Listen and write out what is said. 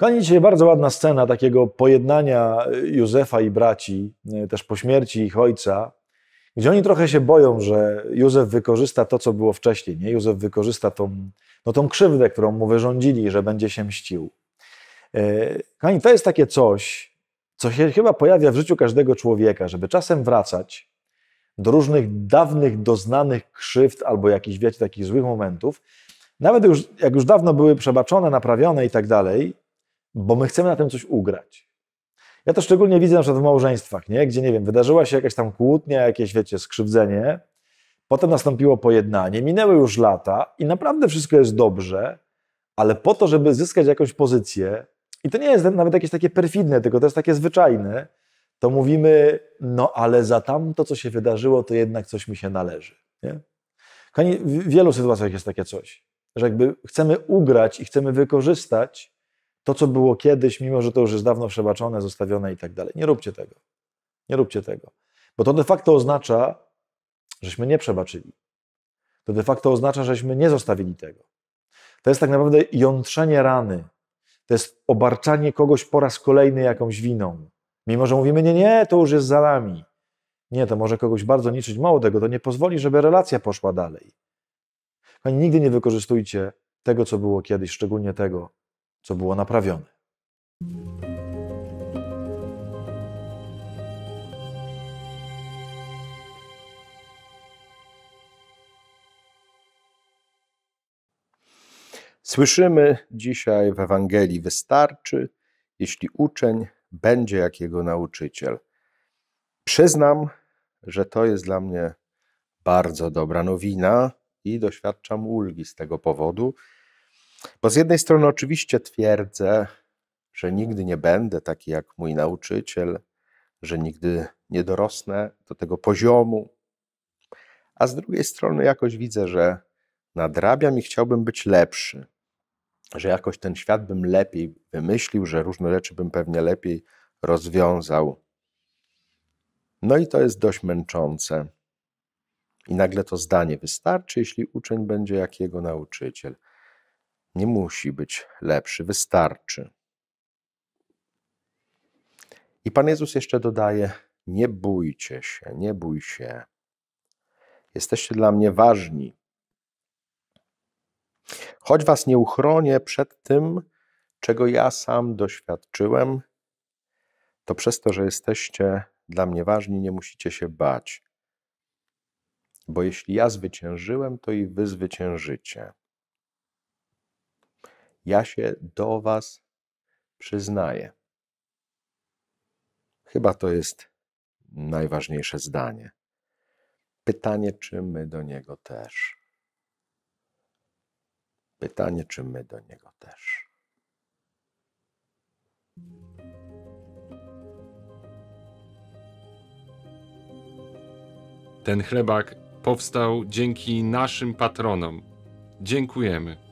Kochani, dzisiaj bardzo ładna scena takiego pojednania e, Józefa i braci, e, też po śmierci ich ojca, gdzie oni trochę się boją, że Józef wykorzysta to, co było wcześniej. Nie? Józef wykorzysta tą, no, tą krzywdę, którą mu wyrządzili, że będzie się mścił. E, Kochani, to jest takie coś, co się chyba pojawia w życiu każdego człowieka, żeby czasem wracać do różnych dawnych, doznanych krzywd albo jakichś, wiecie, takich złych momentów, nawet już, jak już dawno były przebaczone, naprawione i tak dalej, bo my chcemy na tym coś ugrać. Ja to szczególnie widzę na przykład w małżeństwach, nie? gdzie, nie wiem, wydarzyła się jakaś tam kłótnia, jakieś, wiecie, skrzywdzenie, potem nastąpiło pojednanie, minęły już lata i naprawdę wszystko jest dobrze, ale po to, żeby zyskać jakąś pozycję, i to nie jest nawet jakieś takie perfidne, tylko to jest takie zwyczajne, to mówimy, no ale za tamto, co się wydarzyło, to jednak coś mi się należy. Nie? Kochani, w wielu sytuacjach jest takie coś, że jakby chcemy ugrać i chcemy wykorzystać to, co było kiedyś, mimo że to już jest dawno przebaczone, zostawione i tak dalej. Nie róbcie tego. Nie róbcie tego. Bo to de facto oznacza, żeśmy nie przebaczyli. To de facto oznacza, żeśmy nie zostawili tego. To jest tak naprawdę jątrzenie rany. To jest obarczanie kogoś po raz kolejny jakąś winą. Mimo, że mówimy, nie, nie, to już jest za nami. Nie, to może kogoś bardzo niczyć. Mało tego, to nie pozwoli, żeby relacja poszła dalej. Kochani, nigdy nie wykorzystujcie tego, co było kiedyś, szczególnie tego, co było naprawione. Słyszymy dzisiaj w Ewangelii: Wystarczy, jeśli uczeń będzie jak jego nauczyciel. Przyznam, że to jest dla mnie bardzo dobra nowina i doświadczam ulgi z tego powodu. Bo z jednej strony oczywiście twierdzę, że nigdy nie będę taki jak mój nauczyciel, że nigdy nie dorosnę do tego poziomu, a z drugiej strony jakoś widzę, że nadrabiam i chciałbym być lepszy, że jakoś ten świat bym lepiej wymyślił, że różne rzeczy bym pewnie lepiej rozwiązał. No i to jest dość męczące. I nagle to zdanie wystarczy, jeśli uczeń będzie jak jego nauczyciel. Nie musi być lepszy, wystarczy. I Pan Jezus jeszcze dodaje: Nie bójcie się, nie bój się. Jesteście dla mnie ważni. Choć was nie uchronię przed tym, czego ja sam doświadczyłem, to przez to, że jesteście dla mnie ważni, nie musicie się bać. Bo jeśli ja zwyciężyłem, to i wy zwyciężycie. Ja się do Was przyznaję. Chyba to jest najważniejsze zdanie. Pytanie, czy my do niego też. Pytanie, czy my do niego też. Ten chlebak powstał dzięki naszym patronom. Dziękujemy.